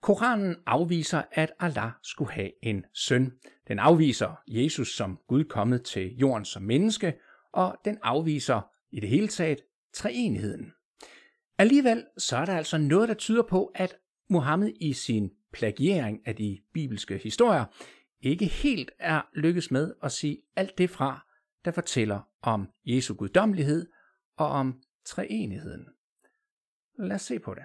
Koranen afviser, at Allah skulle have en søn. Den afviser Jesus som Gud kommet til jorden som menneske, og den afviser i det hele taget treenigheden. Alligevel så er der altså noget, der tyder på, at Mohammed i sin plagiering af de bibelske historier ikke helt er lykkes med at sige alt det fra, der fortæller om Jesu guddommelighed og om treenigheden. Lad os se på det.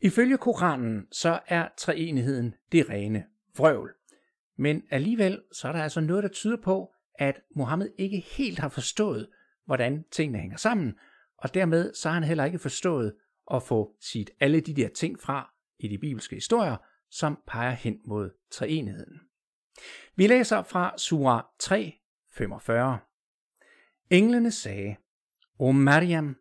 Ifølge Koranen så er treenigheden det rene vrøvl. Men alligevel så er der altså noget, der tyder på, at Mohammed ikke helt har forstået, hvordan tingene hænger sammen, og dermed så har han heller ikke forstået at få sit alle de der ting fra i de bibelske historier, som peger hen mod treenigheden. Vi læser fra Surah 3, 45. Englene sagde, O Mariam,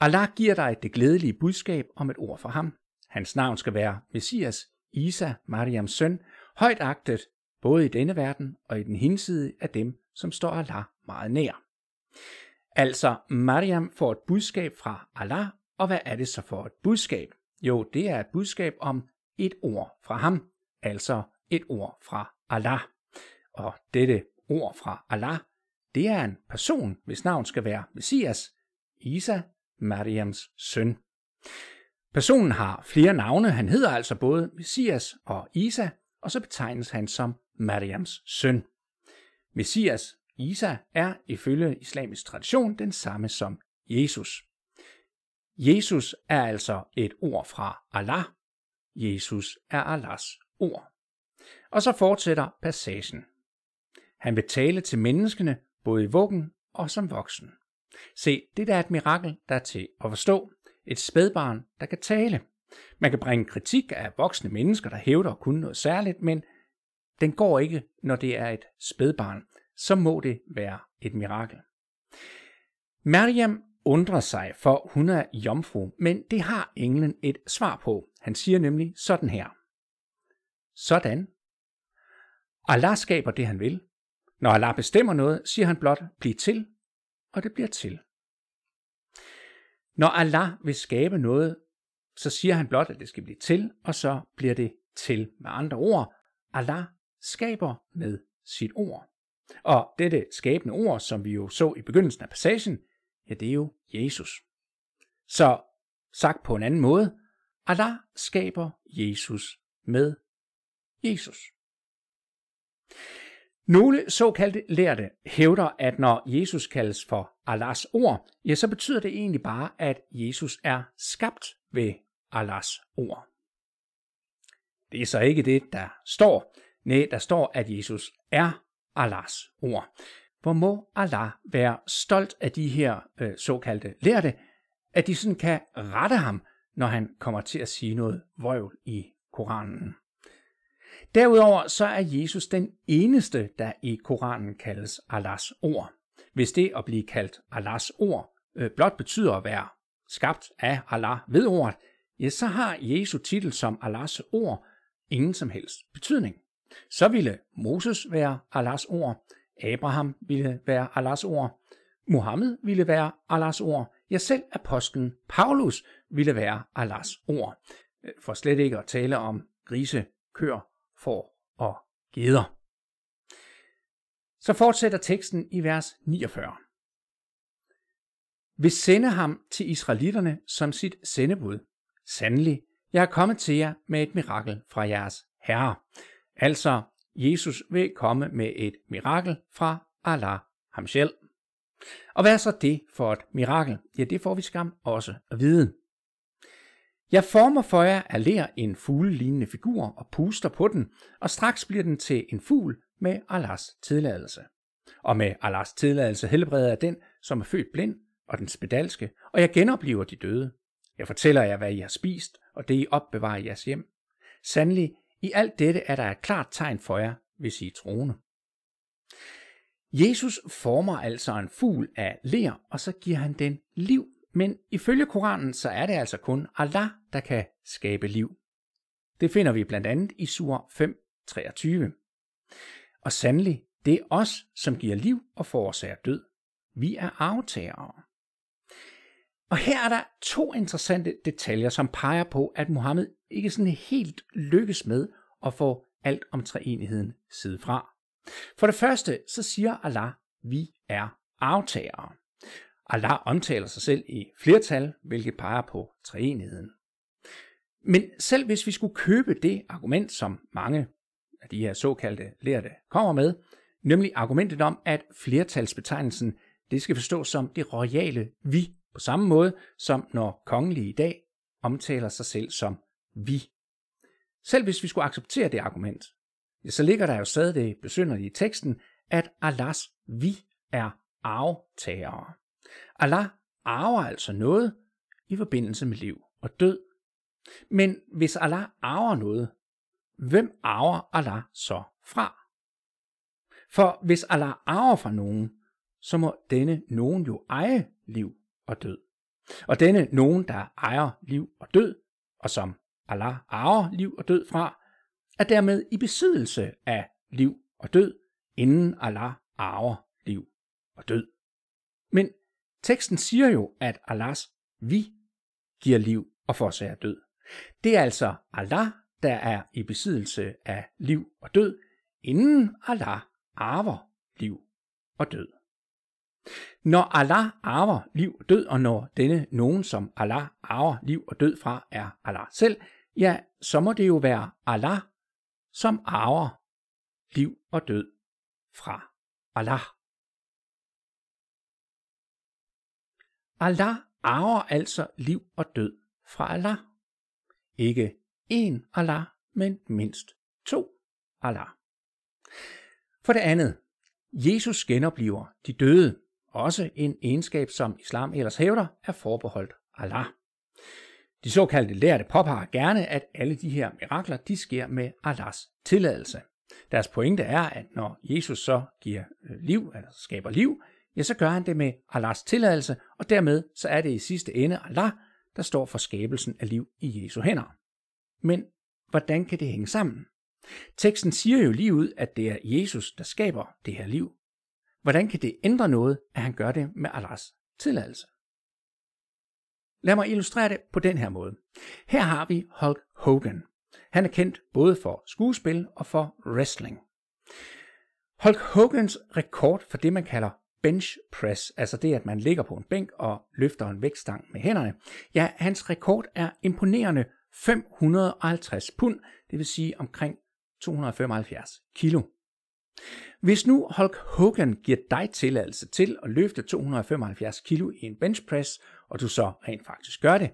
Allah giver dig det glædelige budskab om et ord fra ham. Hans navn skal være Messias, Isa, Mariams søn, højt agtet, både i denne verden og i den hinside af dem, som står Allah meget nær. Altså, Mariam får et budskab fra Allah, og hvad er det så for et budskab? Jo, det er et budskab om et ord fra ham, altså et ord fra Allah. Og dette ord fra Allah det er en person, hvis navn skal være Messias, Isa, Mariams søn. Personen har flere navne, han hedder altså både Messias og Isa, og så betegnes han som Mariams søn. Messias, Isa, er ifølge islamisk tradition den samme som Jesus. Jesus er altså et ord fra Allah. Jesus er Allahs ord. Og så fortsætter passagen. Han vil tale til menneskene både i vuggen og som voksen. Se, det der er et mirakel, der er til at forstå. Et spædbarn, der kan tale. Man kan bringe kritik af voksne mennesker, der hævder at kunne noget særligt, men den går ikke, når det er et spædbarn. Så må det være et mirakel. Mariam undrer sig, for hun er jomfru, men det har englen et svar på. Han siger nemlig sådan her. Sådan. Allah skaber det, han vil, når Allah bestemmer noget, siger han blot, bliv til, og det bliver til. Når Allah vil skabe noget, så siger han blot, at det skal blive til, og så bliver det til. Med andre ord, Allah skaber med sit ord. Og dette skabende ord, som vi jo så i begyndelsen af passagen, ja, det er jo Jesus. Så sagt på en anden måde, Allah skaber Jesus med Jesus. Nogle såkaldte lærte hævder, at når Jesus kaldes for Allahs ord, ja, så betyder det egentlig bare, at Jesus er skabt ved Allahs ord. Det er så ikke det, der står. Nej, der står, at Jesus er Allahs ord. Hvor må Allah være stolt af de her øh, såkaldte lærte, at de sådan kan rette ham, når han kommer til at sige noget vrøvl i Koranen. Derudover så er Jesus den eneste, der i Koranen kaldes Allahs ord. Hvis det at blive kaldt Allahs ord øh, blot betyder at være skabt af Allah ved ordet, ja, så har Jesu titel som Allahs ord ingen som helst betydning. Så ville Moses være Allahs ord, Abraham ville være Allahs ord, Mohammed ville være Allahs ord, ja selv apostlen Paulus ville være Allahs ord. Øh, for slet ikke at tale om grise, køer får og geder. Så fortsætter teksten i vers 49. Vil sende ham til israelitterne som sit sendebud. Sandelig, jeg er kommet til jer med et mirakel fra jeres herre. Altså, Jesus vil komme med et mirakel fra Allah ham selv. Og hvad er så det for et mirakel? Ja, det får vi skam også at vide. Jeg former for jer af ler en fuglelignende figur og puster på den, og straks bliver den til en fugl med Allahs tilladelse. Og med Allahs tilladelse helbreder jeg den, som er født blind, og den spedalske, og jeg genopliver de døde. Jeg fortæller jer, hvad I har spist, og det I opbevarer i jeres hjem. Sandelig, i alt dette er der et klart tegn for jer, hvis I er troende. Jesus former altså en fugl af ler, og så giver han den liv men ifølge Koranen så er det altså kun Allah, der kan skabe liv. Det finder vi blandt andet i sur 5.23. Og sandelig, det er os, som giver liv og forårsager død. Vi er aftagere. Og her er der to interessante detaljer, som peger på, at Mohammed ikke sådan helt lykkes med at få alt om treenigheden fra. For det første, så siger Allah, vi er aftagere. Allah omtaler sig selv i flertal, hvilket peger på treenigheden. Men selv hvis vi skulle købe det argument, som mange af de her såkaldte lærte kommer med, nemlig argumentet om, at flertalsbetegnelsen det skal forstås som det royale vi, på samme måde som når kongelige i dag omtaler sig selv som vi. Selv hvis vi skulle acceptere det argument, ja, så ligger der jo stadig det besynderlige i teksten, at Allahs vi er arvtagere. Allah arver altså noget i forbindelse med liv og død. Men hvis Allah arver noget, hvem arver Allah så fra? For hvis Allah arver fra nogen, så må denne nogen jo eje liv og død. Og denne nogen, der ejer liv og død, og som Allah arver liv og død fra, er dermed i besiddelse af liv og død, inden Allah arver liv og død. Men Teksten siger jo, at Allahs vi giver liv og forårsager død. Det er altså Allah, der er i besiddelse af liv og død, inden Allah arver liv og død. Når Allah arver liv og død, og når denne nogen, som Allah arver liv og død fra, er Allah selv, ja, så må det jo være Allah, som arver liv og død fra Allah. Allah arver altså liv og død fra Allah. Ikke én Allah, men mindst to Allah. For det andet, Jesus genopliver de døde, også en egenskab, som islam ellers hævder, er forbeholdt Allah. De såkaldte lærte påpeger gerne, at alle de her mirakler, de sker med Allahs tilladelse. Deres pointe er, at når Jesus så giver øh, liv, eller skaber liv, ja, så gør han det med Allahs tilladelse, og dermed så er det i sidste ende Allah, der står for skabelsen af liv i Jesu hænder. Men hvordan kan det hænge sammen? Teksten siger jo lige ud, at det er Jesus, der skaber det her liv. Hvordan kan det ændre noget, at han gør det med Allahs tilladelse? Lad mig illustrere det på den her måde. Her har vi Hulk Hogan. Han er kendt både for skuespil og for wrestling. Hulk Hogans rekord for det, man kalder bench press, altså det, at man ligger på en bænk og løfter en vægtstang med hænderne, ja, hans rekord er imponerende 550 pund, det vil sige omkring 275 kilo. Hvis nu Hulk Hogan giver dig tilladelse til at løfte 275 kilo i en bench press, og du så rent faktisk gør det,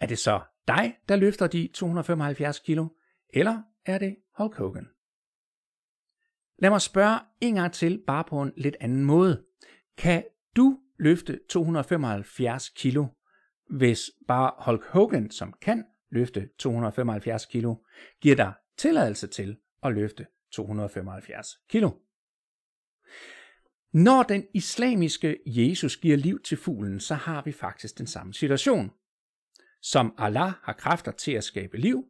er det så dig, der løfter de 275 kilo, eller er det Hulk Hogan? Lad mig spørge en gang til, bare på en lidt anden måde. Kan du løfte 275 kilo, hvis bare Hulk Hogan, som kan løfte 275 kilo, giver dig tilladelse til at løfte 275 kilo? Når den islamiske Jesus giver liv til fuglen, så har vi faktisk den samme situation. Som Allah har kræfter til at skabe liv,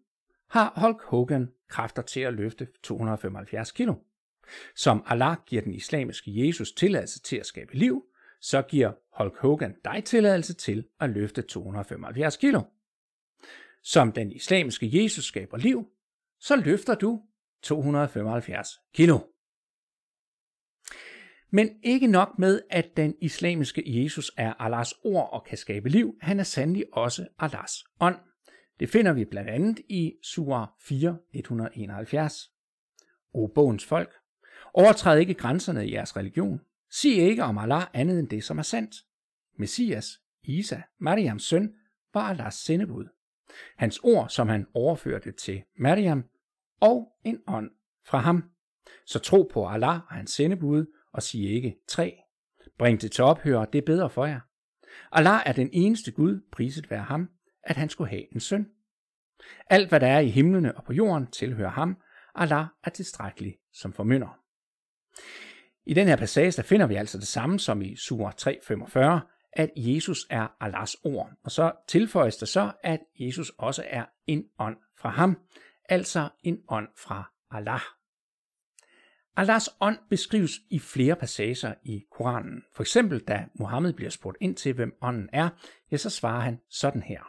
har Hulk Hogan kræfter til at løfte 275 kilo. Som Allah giver den islamiske Jesus tilladelse til at skabe liv, så giver Hulk Hogan dig tilladelse til at løfte 275 kilo. Som den islamiske Jesus skaber liv, så løfter du 275 kilo. Men ikke nok med, at den islamiske Jesus er Allahs ord og kan skabe liv, han er sandelig også Allahs ånd. Det finder vi blandt andet i Surah 4, 171. O bogens folk, Overtræd ikke grænserne i jeres religion. Sig ikke om Allah andet end det, som er sandt. Messias, Isa, Mariams søn, var Allahs sendebud. Hans ord, som han overførte til Mariam, og en ånd fra ham. Så tro på Allah og hans sendebud, og sig ikke tre. Bring det til ophør, det er bedre for jer. Allah er den eneste Gud, priset være ham, at han skulle have en søn. Alt, hvad der er i himlene og på jorden, tilhører ham. Allah er tilstrækkelig som formynder. I den her passage der finder vi altså det samme som i Sura 345, at Jesus er Allahs ord. Og så tilføjes der så, at Jesus også er en ånd fra ham, altså en ånd fra Allah. Allahs ånd beskrives i flere passager i Koranen. For eksempel, da Mohammed bliver spurgt ind til, hvem ånden er, ja, så svarer han sådan her.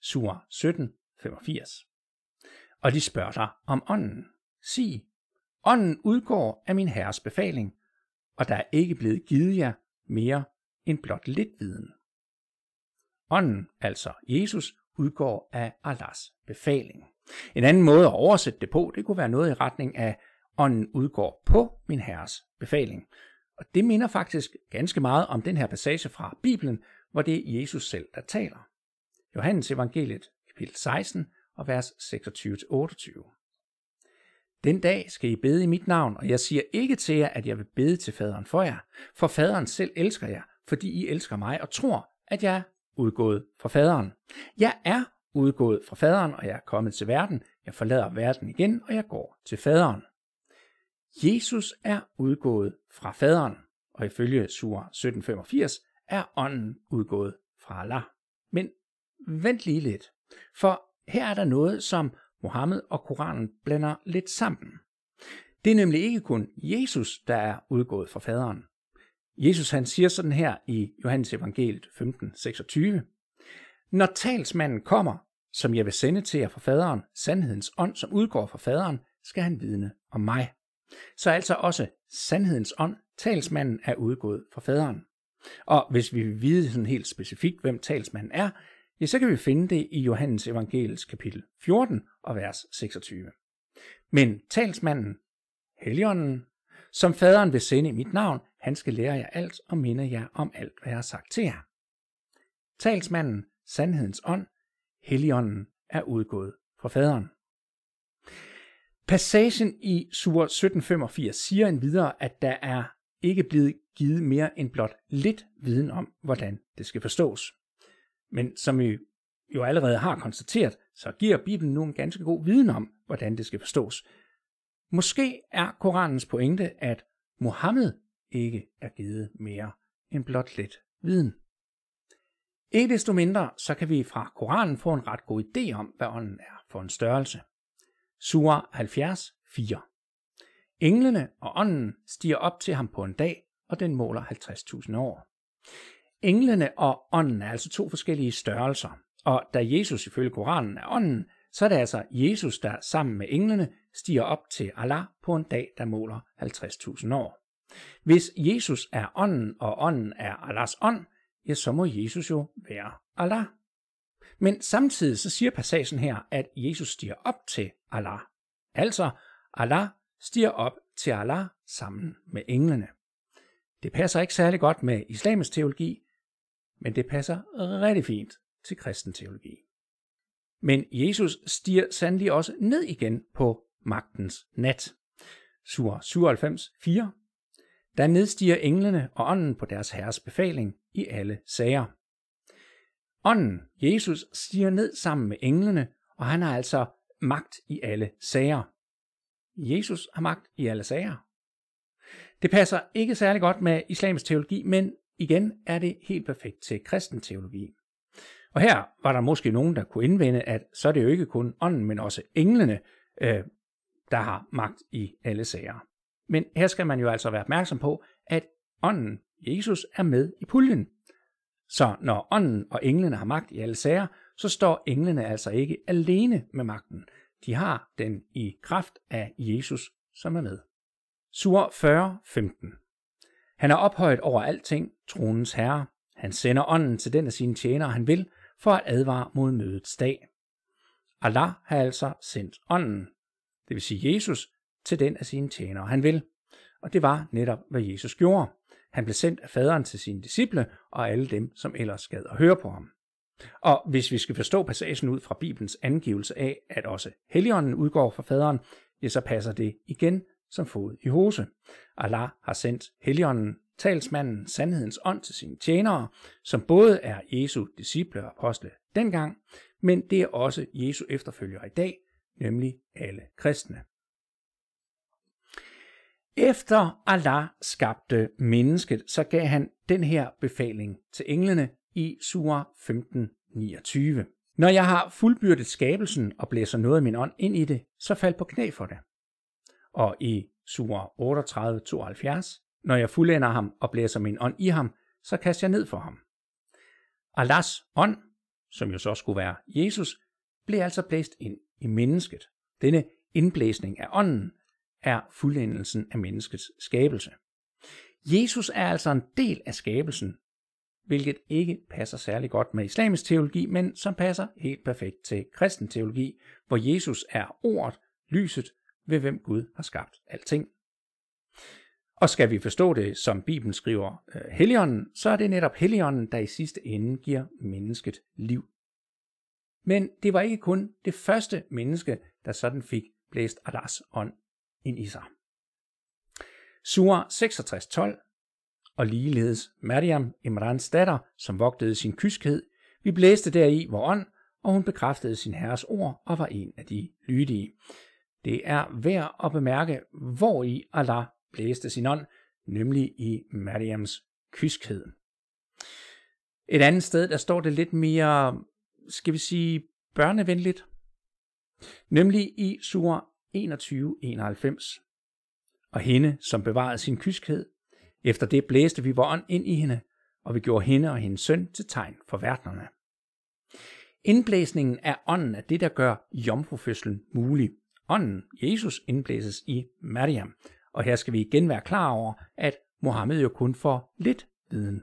Sur 17, 85. Og de spørger dig om ånden. Sig, Ånden udgår af min herres befaling, og der er ikke blevet givet jer mere end blot lidt viden. Ånden, altså Jesus, udgår af Allahs befaling. En anden måde at oversætte det på, det kunne være noget i retning af, ånden udgår på min herres befaling. Og det minder faktisk ganske meget om den her passage fra Bibelen, hvor det er Jesus selv, der taler. Johannes evangeliet, kapitel 16 og vers 26-28. Den dag skal I bede i mit navn, og jeg siger ikke til jer, at jeg vil bede til faderen for jer, for faderen selv elsker jer, fordi I elsker mig og tror, at jeg er udgået fra faderen. Jeg er udgået fra faderen, og jeg er kommet til verden. Jeg forlader verden igen, og jeg går til faderen. Jesus er udgået fra faderen, og ifølge sur 1785 er ånden udgået fra Allah. Men vent lige lidt, for her er der noget, som Mohammed og Koranen blander lidt sammen. Det er nemlig ikke kun Jesus, der er udgået fra faderen. Jesus han siger sådan her i Johannes evangeliet 15:26. Når talsmanden kommer, som jeg vil sende til jer fra faderen, sandhedens ånd, som udgår fra faderen, skal han vidne om mig. Så altså også sandhedens ånd, talsmanden er udgået fra faderen. Og hvis vi vil vide sådan helt specifikt, hvem talsmanden er, ja, så kan vi finde det i Johannes evangeliets kapitel 14 og vers 26. Men talsmanden, Helligånden, som faderen vil sende i mit navn, han skal lære jer alt og minde jer om alt, hvad jeg har sagt til jer. Talsmanden, sandhedens ånd, Helligånden er udgået fra faderen. Passagen i sur 1785 siger en videre, at der er ikke blevet givet mere end blot lidt viden om, hvordan det skal forstås. Men som vi jo allerede har konstateret, så giver Bibelen nu en ganske god viden om, hvordan det skal forstås. Måske er Koranens pointe, at Mohammed ikke er givet mere end blot lidt viden. Ikke desto mindre, så kan vi fra Koranen få en ret god idé om, hvad ånden er for en størrelse. Sura 70, 4. Englene og ånden stiger op til ham på en dag, og den måler 50.000 år englene og ånden er altså to forskellige størrelser. Og da Jesus ifølge Koranen er ånden, så er det altså Jesus, der sammen med englene stiger op til Allah på en dag, der måler 50.000 år. Hvis Jesus er ånden, og ånden er Allahs ånd, ja, så må Jesus jo være Allah. Men samtidig så siger passagen her, at Jesus stiger op til Allah. Altså, Allah stiger op til Allah sammen med englene. Det passer ikke særlig godt med islamisk teologi, men det passer rigtig fint til kristen teologi. Men Jesus stiger sandelig også ned igen på magtens nat. Sur 97, 4. Der nedstiger englene og ånden på deres herres befaling i alle sager. Ånden, Jesus, stiger ned sammen med englene, og han har altså magt i alle sager. Jesus har magt i alle sager. Det passer ikke særlig godt med islamisk teologi, men Igen er det helt perfekt til kristen teologi. Og her var der måske nogen, der kunne indvende, at så er det jo ikke kun ånden, men også englene, øh, der har magt i alle sager. Men her skal man jo altså være opmærksom på, at ånden, Jesus, er med i puljen. Så når ånden og englene har magt i alle sager, så står englene altså ikke alene med magten. De har den i kraft af Jesus, som er med. Sur 40, 15. Han er ophøjet over alting, tronens herre. Han sender ånden til den af sine tjenere, han vil, for at advare mod mødets dag. Allah har altså sendt ånden, det vil sige Jesus, til den af sine tjenere, han vil. Og det var netop, hvad Jesus gjorde. Han blev sendt af faderen til sine disciple og alle dem, som ellers gad at høre på ham. Og hvis vi skal forstå passagen ud fra Bibelens angivelse af, at også Helligånden udgår fra faderen, ja, så passer det igen som fod i hose. Allah har sendt Helligånden, talsmanden, sandhedens ånd til sine tjenere, som både er Jesu disciple og apostle dengang, men det er også Jesu efterfølgere i dag, nemlig alle kristne. Efter Allah skabte mennesket, så gav han den her befaling til englene i Surah 15:29. Når jeg har fuldbyrdet skabelsen og blæser noget af min ånd ind i det, så fald på knæ for det og i Sura 38-72, når jeg fuldender ham og blæser min ånd i ham, så kaster jeg ned for ham. Allahs ånd, som jo så skulle være Jesus, blev altså blæst ind i mennesket. Denne indblæsning af ånden er fuldendelsen af menneskets skabelse. Jesus er altså en del af skabelsen, hvilket ikke passer særlig godt med islamisk teologi, men som passer helt perfekt til kristen teologi, hvor Jesus er ordet, lyset, ved hvem Gud har skabt alting. Og skal vi forstå det, som Bibelen skriver øh, Helligånden, så er det netop Helligånden, der i sidste ende giver mennesket liv. Men det var ikke kun det første menneske, der sådan fik blæst Allahs ånd ind i sig. Sura 66.12 og ligeledes Mariam, Imrans datter, som vogtede sin kyskhed, vi blæste deri vor ånd, og hun bekræftede sin herres ord og var en af de lydige. Det er værd at bemærke, hvor i Allah blæste sin ånd, nemlig i Mariams kyskhed. Et andet sted, der står det lidt mere, skal vi sige, børnevenligt, nemlig i sur 21.91. Og hende, som bevarede sin kyskhed, efter det blæste vi vores ånd ind i hende, og vi gjorde hende og hendes søn til tegn for verdenerne. Indblæsningen af ånden er det, der gør jomfrufødslen mulig ånden, Jesus, indblæses i Mariam. Og her skal vi igen være klar over, at Mohammed jo kun får lidt viden.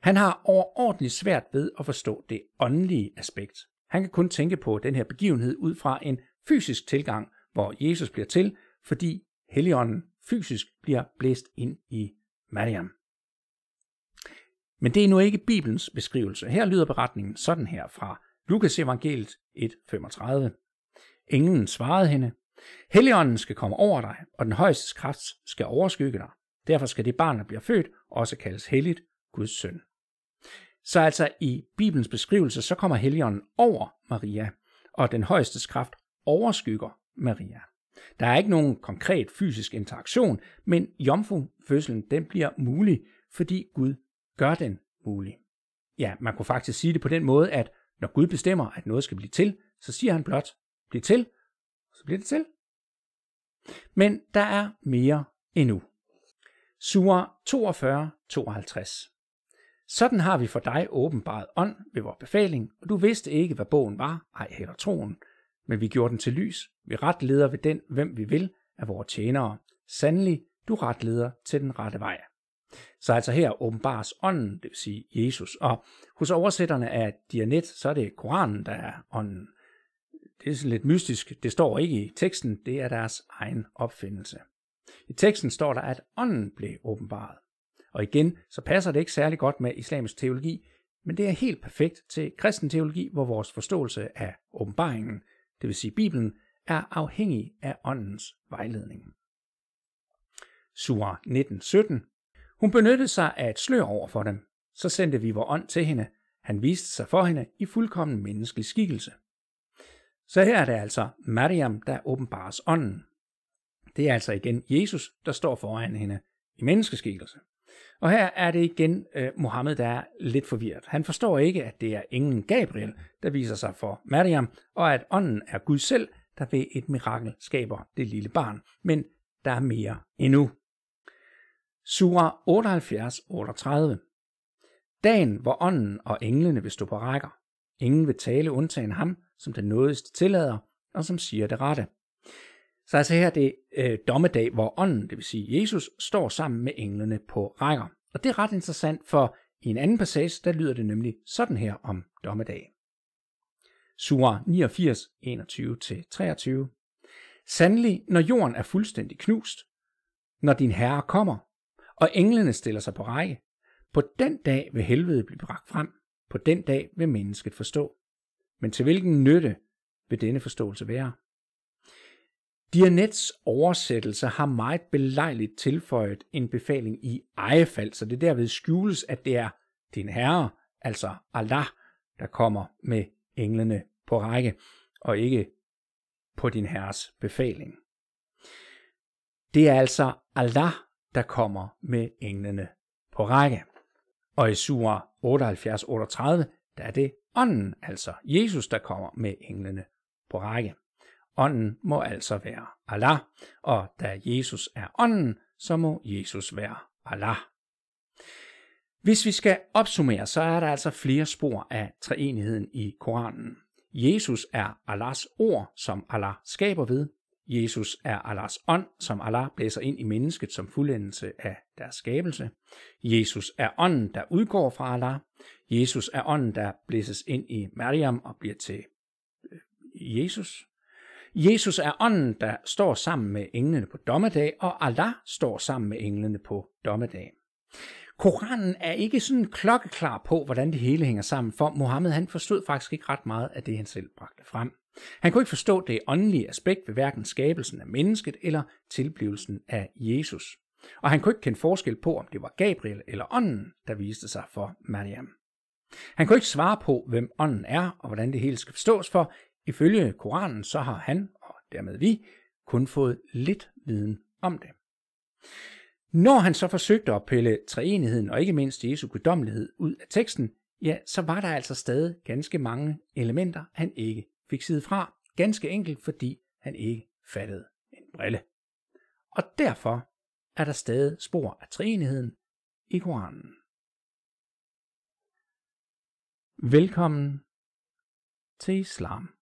Han har overordentligt svært ved at forstå det åndelige aspekt. Han kan kun tænke på den her begivenhed ud fra en fysisk tilgang, hvor Jesus bliver til, fordi Helligånden fysisk bliver blæst ind i Mariam. Men det er nu ikke Bibelens beskrivelse. Her lyder beretningen sådan her fra Lukas evangeliet 1.35. Englen svarede hende, Helligånden skal komme over dig, og den højeste kraft skal overskygge dig. Derfor skal det barn, der bliver født, også kaldes helligt, Guds søn. Så altså i Bibelens beskrivelse, så kommer Helligånden over Maria, og den højeste kraft overskygger Maria. Der er ikke nogen konkret fysisk interaktion, men jomfrufødslen den bliver mulig, fordi Gud gør den mulig. Ja, man kunne faktisk sige det på den måde, at når Gud bestemmer, at noget skal blive til, så siger han blot, blive til, så bliver det til. Men der er mere endnu. Sura 42, 52. Sådan har vi for dig åbenbart ånd ved vor befaling, og du vidste ikke, hvad bogen var, ej heller troen. Men vi gjorde den til lys. Vi retleder ved den, hvem vi vil, af vores tjenere. Sandelig, du retleder til den rette vej. Så altså her åbenbares ånden, det vil sige Jesus. Og hos oversætterne af Dianet, så er det Koranen, der er ånden. Det er lidt mystisk. Det står ikke i teksten. Det er deres egen opfindelse. I teksten står der, at ånden blev åbenbaret. Og igen, så passer det ikke særlig godt med islamisk teologi, men det er helt perfekt til kristen teologi, hvor vores forståelse af åbenbaringen, det vil sige Bibelen, er afhængig af åndens vejledning. Sura 19.17 Hun benyttede sig af et slør over for dem. Så sendte vi vor ånd til hende. Han viste sig for hende i fuldkommen menneskelig skikkelse. Så her er det altså Mariam, der åbenbares ånden. Det er altså igen Jesus, der står foran hende i menneskeskikkelse. Og her er det igen øh, Mohammed, der er lidt forvirret. Han forstår ikke, at det er englen Gabriel, der viser sig for Mariam, og at ånden er Gud selv, der ved et mirakel skaber det lille barn. Men der er mere endnu. Sura 78-38 Dagen, hvor ånden og englene vil stå på rækker. Ingen vil tale undtagen ham, som den nådeste tillader, og som siger det rette. Så altså her det øh, dommedag, hvor ånden, det vil sige Jesus, står sammen med englene på rækker. Og det er ret interessant, for i en anden passage, der lyder det nemlig sådan her om dommedag. Surah 89, 21-23. Sandelig, når jorden er fuldstændig knust, når din herre kommer, og englene stiller sig på række, på den dag vil helvede blive bragt frem, på den dag vil mennesket forstå. Men til hvilken nytte vil denne forståelse være? Dianets oversættelse har meget belejligt tilføjet en befaling i ejefald, så det derved skjules, at det er din herre, altså Allah, der kommer med englene på række, og ikke på din herres befaling. Det er altså Allah, der kommer med englene på række. Og i sura 78-38, der er det ånden, altså Jesus, der kommer med englene på række. Ånden må altså være Allah, og da Jesus er ånden, så må Jesus være Allah. Hvis vi skal opsummere, så er der altså flere spor af treenigheden i Koranen. Jesus er Allahs ord, som Allah skaber ved. Jesus er Allahs ånd, som Allah blæser ind i mennesket som fuldendelse af deres skabelse. Jesus er ånden, der udgår fra Allah. Jesus er ånden, der blæses ind i Mariam og bliver til øh, Jesus. Jesus er ånden, der står sammen med englene på dommedag, og Allah står sammen med englene på dommedag. Koranen er ikke sådan klokkeklar på, hvordan det hele hænger sammen, for Mohammed han forstod faktisk ikke ret meget af det, han selv bragte frem. Han kunne ikke forstå det åndelige aspekt ved hverken skabelsen af mennesket eller tilblivelsen af Jesus. Og han kunne ikke kende forskel på, om det var Gabriel eller ånden, der viste sig for Mariam. Han kunne ikke svare på, hvem ånden er og hvordan det hele skal forstås, for ifølge Koranen så har han, og dermed vi, kun fået lidt viden om det. Når han så forsøgte at pille treenigheden og ikke mindst Jesu guddommelighed ud af teksten, ja, så var der altså stadig ganske mange elementer, han ikke fik siddet fra, ganske enkelt fordi han ikke fattede en brille. Og derfor er der stadig spor af treenigheden i Koranen. Velkommen til islam.